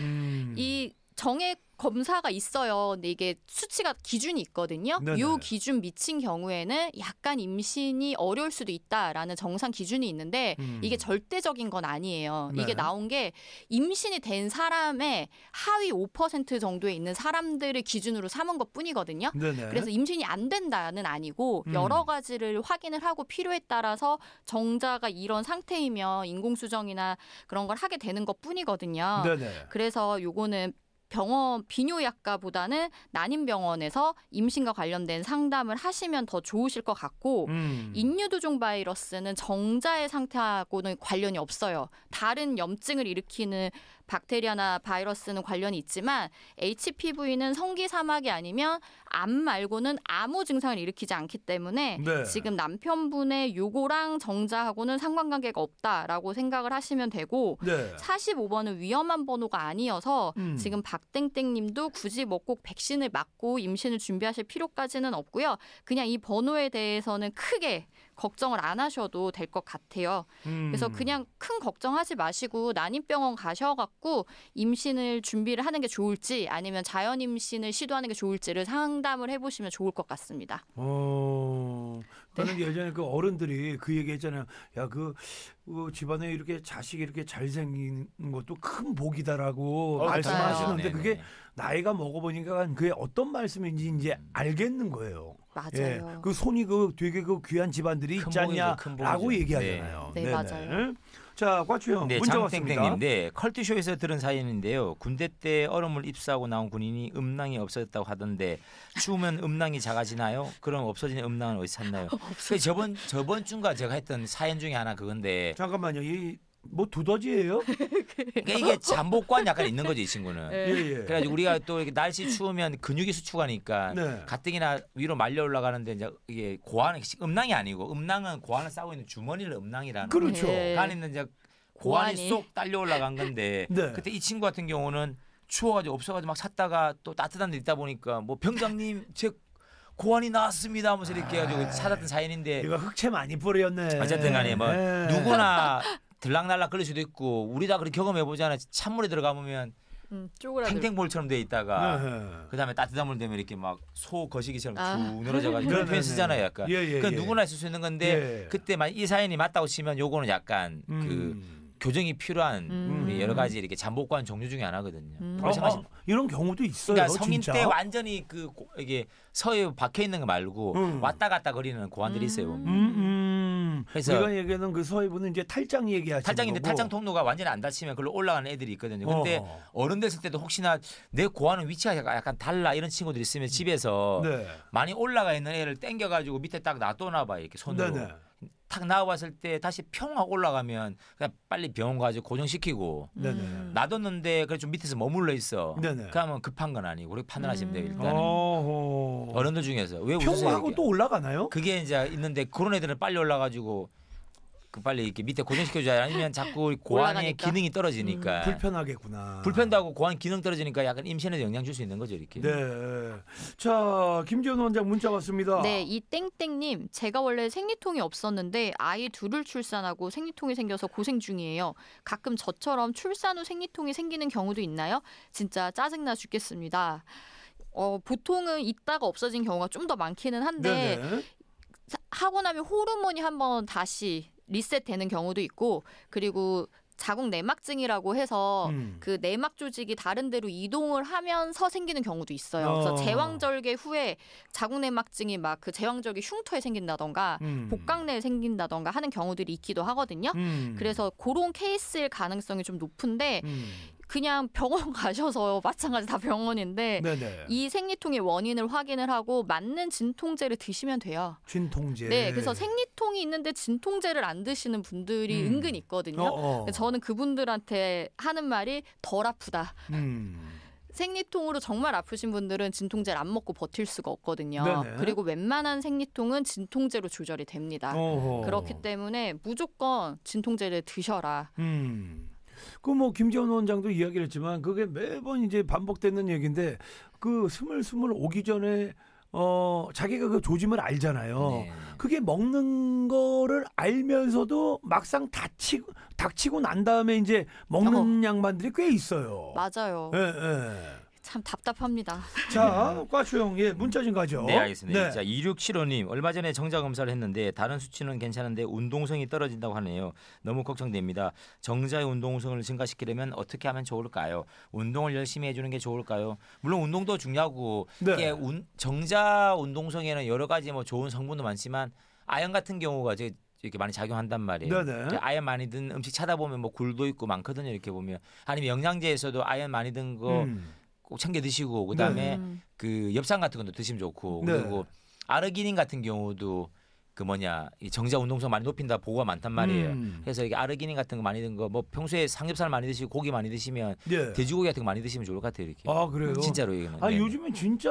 Speaker 2: 음. 이 정액 검사가 있어요. 근데 이게 수치가 기준이 있거든요. 네네. 요 기준 미친 경우에는 약간 임신이 어려울 수도 있다라는 정상 기준이 있는데 음. 이게 절대적인 건 아니에요. 네. 이게 나온 게 임신이 된 사람의 하위 5% 정도에 있는 사람들을 기준으로 삼은 것 뿐이거든요. 그래서 임신이 안 된다는 아니고 음. 여러 가지를 확인을 하고 필요에 따라서 정자가 이런 상태이면 인공수정이나 그런 걸 하게 되는 것 뿐이거든요. 그래서 요거는 병원 비뇨약과보다는 난임병원에서 임신과 관련된 상담을 하시면 더 좋으실 것 같고 음. 인유두종 바이러스는 정자의 상태하고는 관련이 없어요. 다른 염증을 일으키는 박테리아나 바이러스는 관련이 있지만 HPV는 성기 사막이 아니면 암 말고는 아무 증상을 일으키지 않기 때문에 네. 지금 남편분의 요거랑 정자하고는 상관관계가 없다라고 생각을 하시면 되고 네. 45번은 위험한 번호가 아니어서 음. 지금 박 박땡땡님도 굳이 뭐 꼭 백신을 맞고 임신을 준비하실 필요까지는 없고요. 그냥 이 번호에 대해서는 크게 걱정을 안 하셔도 될 것 같아요. 음. 그래서 그냥 큰 걱정하지 마시고 난임병원 가셔갖고 임신을 준비를 하는 게 좋을지 아니면 자연 임신을 시도하는 게 좋을지를 상담을 해보시면 좋을 것 같습니다.
Speaker 1: 어, 나는 그러니까 네. 예전에 그 어른들이 그 얘기했잖아요. 야그 어, 그 집안에 이렇게 자식 이렇게 잘생긴 것도 큰 복이다라고 어, 말씀하시는데 그게 네, 네. 나이가 먹어보니까 그게 어떤 말씀인지 이제 알겠는 거예요. 예. 맞아요. 예, 그 손이 그 되게 그 귀한 집안들이 있지 냐라고 얘기하잖아요. 네, 네 맞아요.
Speaker 3: 자, 과추형 네, 문자 왔습 네, 컬트쇼에서 들은 사연인데요. 군대 때 얼음을 입수하고 나온 군인이 음낭이 없어졌다고 하던데 추우면 음낭이 작아지나요? 그럼 없어진 음낭은 어디서 나요 그 저번 저번 주가 제가 했던 사연 중에 하나 그건데 잠깐만요. 이뭐 두더지예요? 그러니까 이게 잠복관 약간 있는 거지 이 친구는. 예, 예. 그래가지고 우리가 또 이렇게 날씨 추우면 근육이 수축하니까 네. 가뜩이나 위로 말려 올라가는데 이제 이게 고환은 음낭이 아니고 음낭은 고환을 싸고 있는 주머니를 음낭이라는. 그렇죠. 간 그러니까 있는 이제 고환이, 쏙 딸려 올라간 건데 네. 그때 이 친구 같은 경우는 추워가지고 없어가지고 막 샀다가 또 따뜻한 데 있다 보니까 뭐 병장님 제 고환이 나왔습니다 하면서 이렇게 해가지고 찾았던 아. 사연인데 이거 흑채 많이 뿌렸네 어쨌든 간에 뭐 네. 누구나 들락날락 그럴 수도 있고 우리 다 그렇게 경험해 보잖아. 찬물에 들어가 보면 음, 탱탱볼처럼 돼 있다가 네, 네. 그다음에 따뜻한 물 되면 이렇게 막 소 거시기처럼 아. 쭉 늘어져가지고 네, 그런 표현 쓰잖아요 약간 예, 예, 그 예. 누구나 쓸 수 있는 건데 예. 그때 만이 사연이 맞다고 치면 요거는 약간 그 음. 그 교정이 필요한 음. 여러 가지 이렇게 잠복관 종류 중에 하나거든요. 음. 어, 어,
Speaker 1: 이런 경우도 있어요. 그러니까 성인 진짜? 때
Speaker 3: 완전히 그 고, 이게 서에 박혀 있는 거 말고 음. 왔다 갔다 거리는 고환들이 음. 있어요. 음,
Speaker 1: 음.
Speaker 3: 그래서 우리가 얘기하는 그 서해부는 이제 탈장 얘기하죠. 탈장인데 거고. 탈장 통로가 완전히 안 닫히면 그걸로 올라가는 애들이 있거든요. 근데 어. 른 됐을 때도 혹시나 내 고환은 위치가 약간 달라 이런 친구들 이 있으면 집에서 네. 많이 올라가 있는 애를 땡겨 가지고 밑에 딱 놔둬 놔봐 요 이렇게 손으로. 네네. 탁나와봤을때 다시 평화고 올라가면 그냥 빨리 병원 가지고 정시키고네 음. 놔뒀는데 그래 좀 밑에서 머물러 있어. 네네. 그러면 급한 건 아니고 우리 게 판단하시면 돼요
Speaker 1: 일단은 어른들 중에서 왜 평하고
Speaker 3: 또 올라가나요? 그게 이제 있는데 그런 애들은 빨리 올라가지고 그 빨리 이렇게 밑에 고정시켜줘야 아니면 자꾸 고안의 기능이 떨어지니까 음. 불편하겠구나. 불편하고 고안 기능 떨어지니까 약간 임신에 영향 줄 수 있는 거죠 이렇게. 네. 자, 김지원 원장 문자 왔습니다. 네,
Speaker 2: 이 땡땡님 제가 원래 생리통이 없었는데 아이 둘을 출산하고 생리통이 생겨서 고생 중이에요. 가끔 저처럼 출산 후 생리통이 생기는 경우도 있나요? 진짜 짜증 나 죽겠습니다. 어, 보통은 있다가 없어진 경우가 좀 더 많기는 한데 네네. 하고 나면 호르몬이 한번 다시 리셋되는 경우도 있고 그리고 자궁 내막증이라고 해서 음. 그 내막 조직이 다른 데로 이동을 하면서 생기는 경우도 있어요. 그래서 어. 제왕절개 후에 자궁 내막증이 막 그 제왕절개 흉터에 생긴다던가 음. 복강내에 생긴다던가 하는 경우들이 있기도 하거든요. 음. 그래서 그런 케이스일 가능성이 좀 높은데 음. 그냥 병원 가셔서 마찬가지 다 병원인데 네네. 이 생리통의 원인을 확인을 하고 맞는 진통제를 드시면 돼요.
Speaker 1: 진통제. 네, 그래서
Speaker 2: 생리통이 있는데 진통제를 안 드시는 분들이 음. 은근 있거든요. 어어. 어. 저는 그분들한테 하는 말이 덜 아프다.
Speaker 1: 음.
Speaker 2: 생리통으로 정말 아프신 분들은 진통제를 안 먹고 버틸 수가 없거든요. 네네. 그리고 웬만한 생리통은 진통제로 조절이 됩니다. 어허. 그렇기 때문에 무조건 진통제를 드셔라.
Speaker 1: 음. 그뭐 김재원 원장도 이야기를 했지만 그게 매번 이제 반복되는 얘기인데 그 스물스물 오기 전에 어, 자기가 그 조짐을 알잖아요. 네. 그게 먹는 거를 알면서도 막상 다치고, 닥치고 난 다음에 이제 먹는 어. 양반들이 꽤 있어요. 맞아요. 예, 예. 참 답답합니다. 자, 과추형 예, 문자 좀 가죠. 네, 알겠습니다. 네.
Speaker 3: 자, 2675님 얼마 전에 정자 검사를 했는데 다른 수치는 괜찮은데 운동성이 떨어진다고 하네요. 너무 걱정됩니다. 정자의 운동성을 증가시키려면 어떻게 하면 좋을까요? 운동을 열심히 해주는 게 좋을까요? 물론 운동도 중요하고 네. 이게 운, 정자 운동성에는 여러 가지 뭐 좋은 성분도 많지만 아연 같은 경우가 제 이렇게 많이 작용한단 말이에요. 네, 네. 아연 많이 든 음식 찾아보면 뭐 굴도 있고 많거든요. 이렇게 보면 아니면 영양제에서도 아연 많이 든거 음. 꼭 챙겨 드시고 그다음에 네. 음. 그 엽산 같은 것도 드시면 좋고 네. 그리고 아르기닌 같은 경우도 그 뭐냐 이 정자 운동성 많이 높인다 보고가 많단 말이에요. 음. 그래서 이게 아르기닌 같은 거 많이 든 거 뭐 평소에 삼겹살 많이 드시고 고기 많이 드시면 네. 돼지고기 같은 거 많이 드시면 좋을 것 같아요 이렇게. 아 그래요? 진짜로 얘기는. 아 네.
Speaker 1: 요즘엔 진짜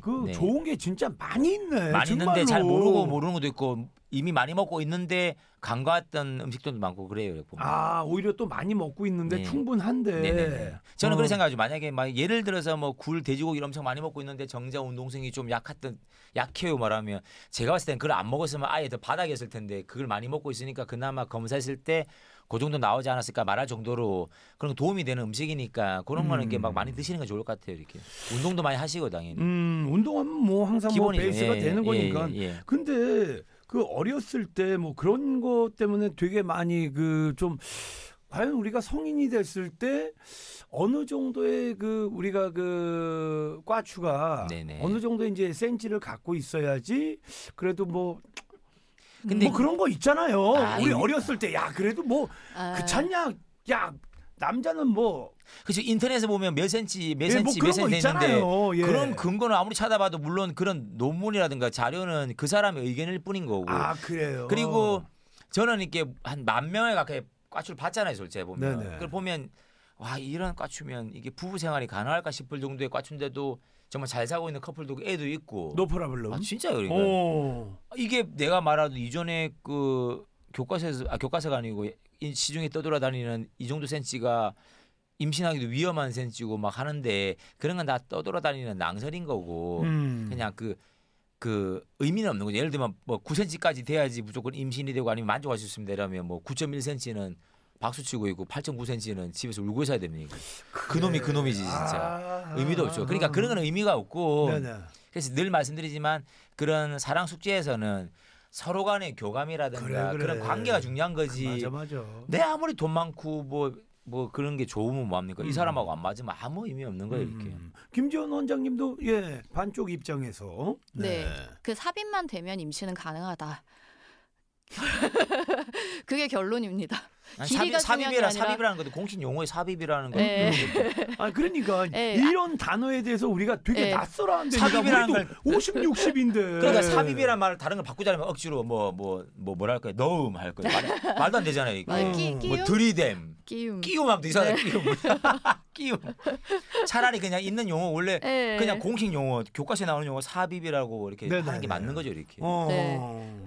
Speaker 1: 그 네. 좋은 게 진짜 많이 있네. 많이 정말로. 있는데 잘 모르고
Speaker 3: 모르는 것도 있고 이미 많이 먹고 있는데 간과했던 음식점도 많고 그래요. 보면. 아
Speaker 1: 오히려 또 많이 먹고 있는데 네. 충분한데. 네네네.
Speaker 3: 저는 어. 그런 생각하죠. 만약에 막 예를 들어서 뭐굴 돼지고기를 엄청 많이 먹고 있는데 정자 운동성이 좀 약했던 약해요 말하면 제가 봤을 땐 그걸 안 먹었으면 아예 더바닥에있을 텐데 그걸 많이 먹고 있으니까 그나마 검사했을 때 그 정도 나오지 않았을까 말할 정도로 그런 도움이 되는 음식이니까 그런 거는 음. 게막 많이 드시는 게 좋을 것 같아요 이렇게 운동도 많이 하시고 당연히
Speaker 1: 음 운동은 뭐 항상 뭐 기본이죠. 뭐 베이스가 예, 되는 예, 거니까 예, 예. 근데
Speaker 3: 그 어렸을
Speaker 1: 때 뭐 그런 것 때문에 되게 많이 그 좀 과연 우리가 성인이 됐을 때 어느 정도의 그 우리가 그 과추가 네네. 어느 정도 이제 센치를 갖고 있어야지 그래도 뭐 근데 뭐 그런 거 있잖아요. 아, 우리 아 어렸을 때 야
Speaker 3: 그래도 뭐 아. 그찮냐 야 남자는 뭐 그죠 인터넷에 보면 몇 센치 몇 예, 뭐 센치 뭐몇 센치 있는데 예. 그런 근거는 아무리 찾아봐도 물론 그런 논문이라든가 자료는 그 사람의 의견일 뿐인 거고 아
Speaker 1: 그래요 그리고
Speaker 3: 저는 이렇게 한 만 명에 가까이 과출를 봤잖아요 솔직히 보면 네네. 그걸 보면 와 이런 과출면 이게 부부 생활이 가능할까 싶을 정도의 과출인데도 정말 잘 사고 있는 커플도 애도 있고
Speaker 1: 노프라블럼 아, 진짜요 이거 그러니까?
Speaker 3: 이게 내가 말하던 이전에 그 교과서에서 아 교과서가 아니고 시중에 떠돌아다니는 이 정도 센치가 임신하기도 위험한 센치고 막 하는데 그런 건 다 떠돌아다니는 낭설인 거고 음. 그냥 그그 그 의미는 없는 거죠. 예를 들면 뭐 9cm까지 돼야지 무조건 임신이 되고 아니면 만족할 수 있습니다. 이러면 뭐 9.1cm는 박수 치고 있고 8.9cm는 집에서 울고 있어야 됩니다. 그 놈이 그 놈이지 진짜 아~ 의미도 없죠. 그러니까 그런 건 의미가 없고. 네네. 그래서 늘 말씀드리지만 그런 사랑 숙제에서는 서로 간의 교감이라든가 그래, 그래. 그런 관계가 중요한 거지. 그, 맞아 맞아. 내 아무리 돈 많고 뭐뭐 뭐 그런 게 좋으면 뭐합니까? 음. 이 사람하고 안 맞으면 아무 의미 없는 거예요 이렇게. 음, 음. 김지원 원장님도 예 반쪽 입장에서. 네. 네.
Speaker 2: 그 삽입만 되면 임신은 가능하다. 그게 결론입니다.
Speaker 1: 아니, 길이가 삽입, 이라 삽입이라는
Speaker 3: 것도 공식 용어의 삽입이라는 거. 네. 아
Speaker 1: 그러니까 네. 이런 단어에 대해서 우리가 되게 네. 낯설어하는데 삽입이라는 걸
Speaker 3: 50, 60인데.
Speaker 1: 그러니까 삽입이는
Speaker 3: 말을 다른 걸 바꾸자면 억지로 뭐 뭐 뭐 뭐랄까요 넣음 할거예 말, 말도 안 되잖아요. 이거. 아, 끼, 뭐 들이댐. 끼움. 끼움하면 이상해. 네. 끼움. 끼움. 차라리 그냥 있는 용어 원래 네. 그냥 공식 용어 교과서에 나오는 용어 삽입이라고 이렇게 네 하는 게 맞는 거죠 이렇게. 어.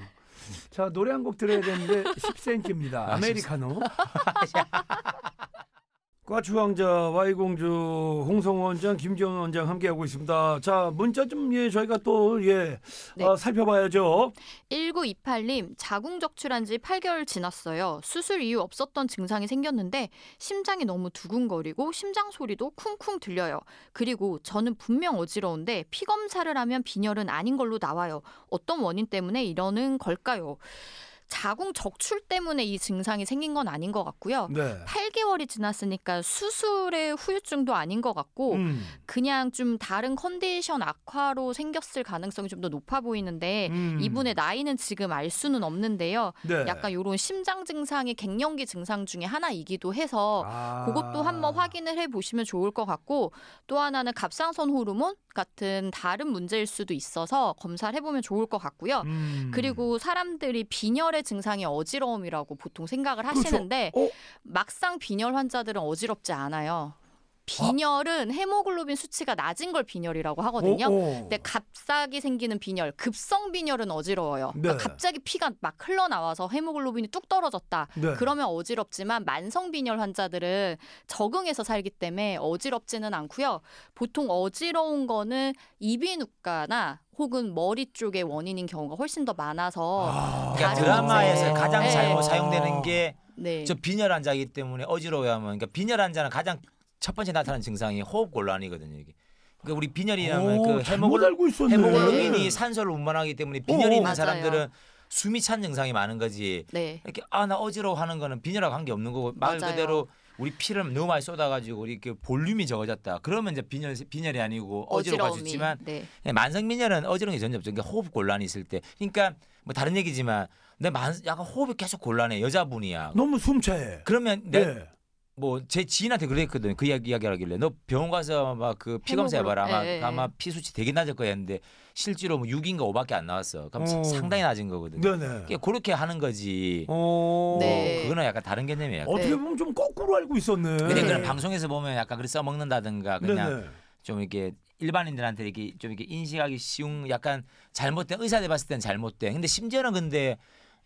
Speaker 1: 자 노래 한 곡 들어야 되는데 10cm입니다. 아, 아메리카노. 아, 과추 왕자, 와이공주, 홍성 원장, 김지원 원장 함께하고 있습니다. 자, 문자 좀, 예, 저희가 또, 예, 네. 어, 살펴봐야죠.
Speaker 2: 1928님, 자궁 적출한 지 8개월 지났어요. 수술 이후 없었던 증상이 생겼는데, 심장이 너무 두근거리고, 심장 소리도 쿵쿵 들려요. 그리고 저는 분명 어지러운데, 피검사를 하면 빈혈은 아닌 걸로 나와요. 어떤 원인 때문에 이러는 걸까요? 자궁 적출 때문에 이 증상이 생긴 건 아닌 것 같고요. 네. 8개월이 지났으니까 수술의 후유증도 아닌 것 같고 음. 그냥 좀 다른 컨디션 악화로 생겼을 가능성이 좀 더 높아 보이는데 음. 이분의 나이는 지금 알 수는 없는데요. 네. 약간 이런 심장 증상이 갱년기 증상 중에 하나이기도 해서 아. 그것도 한번 확인을 해 보시면 좋을 것 같고 또 하나는 갑상선 호르몬 같은 다른 문제일 수도 있어서 검사를 해보면 좋을 것 같고요. 음. 그리고 사람들이 빈혈 빈혈의 증상이 어지러움이라고 보통 생각을 그렇죠. 하시는데 그렇죠. 어? 막상 빈혈 환자들은 어지럽지 않아요. 어? 빈혈은 헤모글로빈 수치가 낮은 걸 빈혈이라고 하거든요. 오, 오. 근데 갑자기 생기는 빈혈, 급성 빈혈은 어지러워요. 그러니까 네. 그러니까 갑자기 피가 막 흘러나와서 헤모글로빈이 뚝 떨어졌다. 네. 그러면 어지럽지만 만성 빈혈 환자들은 적응해서 살기 때문에 어지럽지는 않고요. 보통 어지러운 거는 이비인후과나 혹은 머리 쪽의 원인인 경우가 훨씬 더 많아서 아, 그니까 드라마에서 가장 잘못 네.
Speaker 3: 사용되는 게 네. 저 빈혈 환자이기 때문에 어지러워하면 그러니까 빈혈 환자는 가장 첫 번째 나타나는 증상이 호흡 곤란이거든요. 이게. 그 우리 빈혈이라면 그 헤모글로, 헤모글로빈이 산소를 운반하기 때문에 빈혈이 있는 사람들은 숨이 찬 증상이 많은 거지. 네. 이렇게 아 나 어지러워하는 거는 빈혈하고 관계 없는 거고 말 맞아요. 그대로 우리 피를 너무 많이 쏟아가지고 우리 그 볼륨이 적어졌다. 그러면 이제 빈혈 빈혈이 아니고 어지러울 수지만 네. 예, 만성 빈혈은 어지러운 게 전혀 없죠. 그러니까 호흡 곤란이 있을 때. 그러니까 뭐 다른 얘기지만 내 만, 약간 호흡이 계속 곤란해 여자분이야.
Speaker 1: 너무 숨차해.
Speaker 3: 그러면 내 네. 뭐제 지인한테 그랬거든요. 그 이야기 이야기하길래 너 병원 가서 막 그 피 검사 해봐라. 아마 예, 예. 아마 피 수치 되게 낮을 거야 했는데 실제로 뭐 6인가 5밖에 안 나왔어. 그럼 어. 상당히 낮은 거거든요. 네네. 그러니까 그렇게 하는 거지. 어. 뭐 네. 그거는 약간 다른 개념이에요. 어떻게 보면 좀 거꾸로 알고 있었네. 근데 그냥 방송에서 보면 약간 그래 써먹는다든가 그냥 네네. 좀 이렇게 일반인들한테 이렇게 좀 이렇게 인식하기 쉬운 약간 잘못된 의사들 봤을 때는 잘못된. 근데 심지어는 근데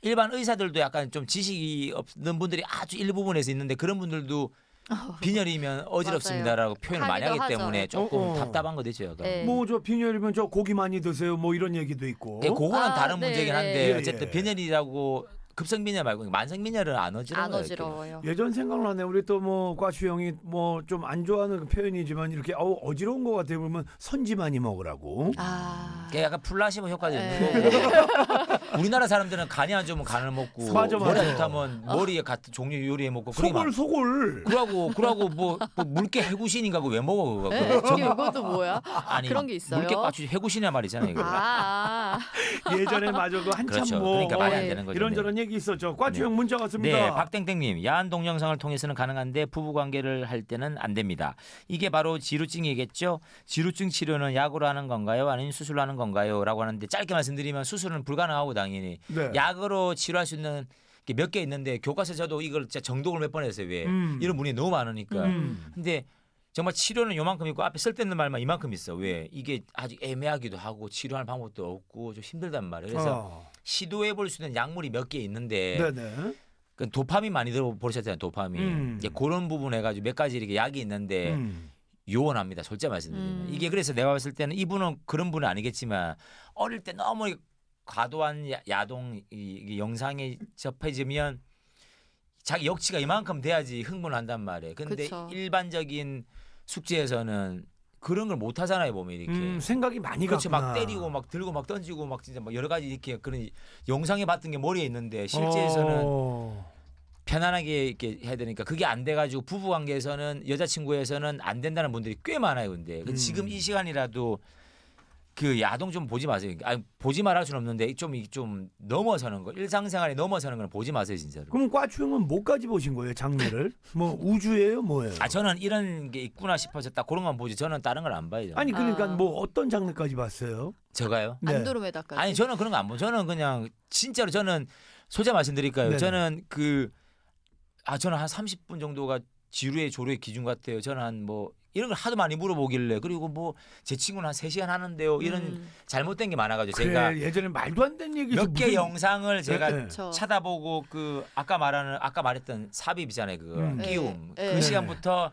Speaker 3: 일반 의사들도 약간 좀 지식이 없는 분들이 아주 일부분에서 있는데 그런 분들도 어. 빈혈이면 어지럽습니다라고 표현을 많이 하기 하죠. 때문에 조금 어, 어. 답답한 거 되죠. 약간. 네. 뭐저
Speaker 1: 빈혈이면 저 고기 많이 드세요. 뭐 이런 얘기도 있고. 네, 그거는 아, 다른 네, 문제긴 네. 한데 네. 어쨌든
Speaker 3: 예. 빈혈이라고 급성 빈혈 말고 만성 빈혈은 안 어지러워요. 안 어지러워요.
Speaker 1: 예전 생각나네. 우리 또 뭐과수 형이 뭐 좀 안 좋아하는 표현이지만 이렇게 어우 어지러운 것 같아 보면 선지 많이 먹으라고. 아.
Speaker 3: 약간 플라시보 효과도 있는 네. 거고. 우리나라 사람들은 간이 안 좋으면 간을 먹고 맞아, 맞아. 머리 안 좋다면 머리에 같은 종류 요리해 먹고 소골 소골 그러고 그러고 뭐, 뭐 물개 해구신인가 그왜 먹어 그거 네, 저는-
Speaker 2: 이것도 뭐야? 아니 그런 게 있어요? 물개 빠추
Speaker 3: 해구신이란 말이잖아요 이거
Speaker 2: 아, 아.
Speaker 1: 예전에 마저 그 한참 그렇죠. 뭐 그러니까 말이 안 네. 되는 거죠. 이런저런 네. 얘기 있었죠. 꽈추형 네. 문자 왔습니다. 네,
Speaker 3: 박땡땡님 야한 동영상을 통해서는 가능한데 부부 관계를 할 때는 안 됩니다. 이게 바로 지루증이겠죠? 지루증 치료는 약으로 하는 건가요? 아니면 수술로 하는 건가요?라고 하는데 짧게 말씀드리면 수술은 불가능하고 당연히 네. 약으로 치료할 수 있는 게몇개 있는데 교과서 에서도 이걸 진짜 정독을 몇 번 했어요 왜 음. 이런 문이 너무 많으니까 음. 근데 정말 치료는 요만큼 있고 앞에 쓸데없는 말만 이만큼 있어 왜 이게 아주 애매하기도 하고 치료할 방법도 없고 좀 힘들단 말이에요 그래서 어. 시도해 볼수 있는 약물이 몇 개 있는데 네네. 그 도파민 많이 들어보셨잖아요 도파민 음. 이제 그런 부분 해가지고 몇 가지 이렇게 약이 있는데 음. 요원합니다. 솔직히 말씀드리면. 음. 이게 그래서 내가 봤을 때는 이분은 그런 분은 아니겠지만 어릴 때 너무 과도한 야, 동 이, 영상에 접해지면 자기 역치가 이만큼 돼야지 흥분한단 말이에요. 근데 그쵸. 일반적인 숙제에서는 그런 걸 못 하잖아요, 몸이 이렇게. 음,
Speaker 1: 생각이 많이 그렇죠. 막 때리고 막
Speaker 3: 들고 막 던지고 막 진짜 막 여러 가지 이렇게 그런 영상에 봤던 게 머리에 있는데 실제에서는
Speaker 1: 오. 어.
Speaker 3: 편안하게 이렇게 해야 되니까 그게 안 돼가지고 부부 관계에서는 여자친구에서는 안 된다는 분들이 꽤 많아요, 근데 음. 지금 이 시간이라도 그 야동 좀 보지 마세요. 아니 보지 말할 수는 없는데 좀좀 좀 넘어서는 거 일상생활에 넘어서는 걸 보지 마세요 진짜로.
Speaker 1: 그럼 과추형은 뭐까지 보신 거예요 장르를? 뭐 우주예요 뭐예요?
Speaker 3: 아 저는 이런 게 있구나 싶어서 딱 그런 건 보지 저는 다른 걸 안 봐요. 아니 그러니까 아. 뭐 어떤 장르까지 봤어요? 제가요? 네.
Speaker 2: 안드로메다까지.
Speaker 3: 아니 저는 그런 거안 보. 저는 그냥 진짜로 저는 소재 말씀드릴까요? 네네. 저는 그 아 저는 한 30분 정도가 지루의 조류의 기준 같아요. 저는 한뭐 이런 걸 하도 많이 물어보길래 그리고 뭐 제 친구는 한3시간 하는데요. 이런 음. 잘못된 게 많아 가지고 그래, 제가 예전에 말도 안 되는 얘기 몇개 무슨... 영상을 네, 제가 네, 네. 찾아보고 그 아까 말하는 아까 말했던 삽입이잖아요. 그거 음. 네, 끼움. 네, 그 네. 시간부터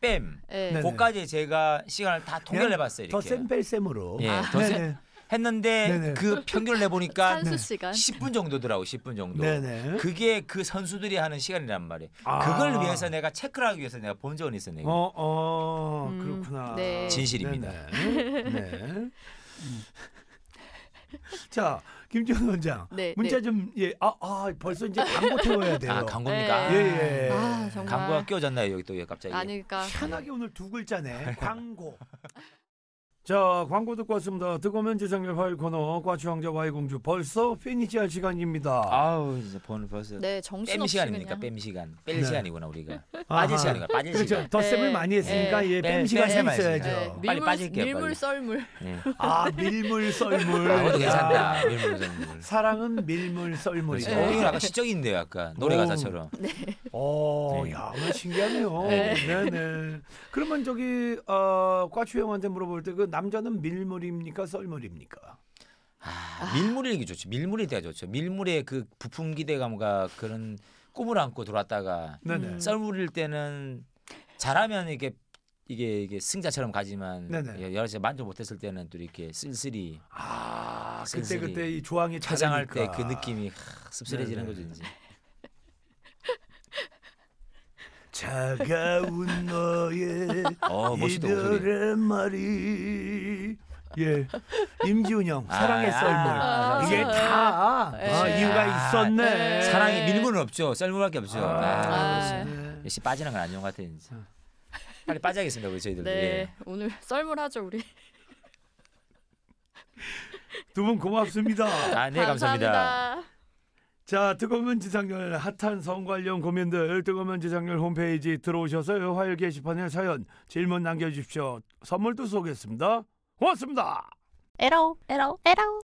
Speaker 3: 뺨, 고까지 제가 시간을 다 통일해 봤어요. 이렇게. 더센 뺄셈으로. 예, 아. 더센 했는데 네네. 그 평균을 내보니까 10분 정도더라고 10분 정도. 네네. 그게 그 선수들이 하는 시간이란 말이에요. 아. 그걸 위해서 내가 체크를 하기 위해서 내가 본 적은 있었네요.
Speaker 1: 어, 어 음, 그렇구나. 네. 진실입니다. 네네. 네. 자 김지현 원장 네, 네. 문자 네. 좀예아 아, 벌써 이제 광고 태워야 아, 돼요. 아 광고입니까? 예예. 네. 예. 아, 광고가
Speaker 3: 끼워졌나요 여기 또 갑자기. 아니
Speaker 1: 그러니까. 편하게 오늘 두 글자네. 광고. 자, 광고 듣고 왔습니다. 뜨거우면 지상렬 화요일 코너, 과추왕자 와이공주 벌써 피니지할 시간입니다. 아우, 진짜 번 벌써. 네, 정신없이 시간이니까 그뺨
Speaker 3: 시간. 뺄 네. 시간이구나 우리가. 빠질 시간이구나 빠질 그렇죠. 시간. 그렇죠. 덧셈을 네. 많이 했으니까 네. 예, 네. 뺨 시간이 네. 있어야죠. 네, 밀물, 빨리 빠질게요, 밀물 빨리. 썰물. 네. 아, 밀물 썰물. 아무도 괜찮다. 아. 밀물 선물.
Speaker 1: 사랑은 밀물 썰물이죠 그렇죠. 어, 이건 약간 시적인데 요 약간 노래 가사처럼. 네. 어, 네. 야, 오늘 뭐 신기하네요. 네. 네, 네. 그러면 저기 어, 과추 형한테 물어볼 때그 남자는 밀물입니까 썰물입니까?
Speaker 3: 아, 밀물이 되게 좋죠. 밀물이 돼야 좋죠. 밀물의 그 부품 기대감과 그런 꿈을 안고 들어왔다가 네네. 음. 썰물일 때는 잘하면 이게 이게 이게 승자처럼 가지만 네네. 예, 여러 가 만족 못했을 때는 또 이렇게 쓸쓸히 아 그때 그때 이 조항이 찾장할때 그 느낌이 씁쓸해지는 거죠 이제. 차가운
Speaker 1: 너의 어, 이별의 말이 예 임지훈 형 사랑의 아, 썰물 아, 아, 아 이게 다 아, 예. 이유가 있었네 예. 사랑이 밀무는
Speaker 3: 없죠 썰물밖에 없죠 아, 네. 역시 빠지는 건 안녕 같아 이제 빨리 빠져야겠습니다 우리 저희들 네 예.
Speaker 2: 오늘 썰물하죠 우리
Speaker 3: 두분 고맙습니다
Speaker 1: 아네 감사합니다. 감사합니다. 자, 뜨거운면 지상렬 핫한 성 관련 고민들 뜨거운면 지상렬 홈페이지 들어오셔서 화요일 게시판에 사연 질문 남겨주십시오. 선물도 쏘겠습니다 고맙습니다. 에러 에러 에러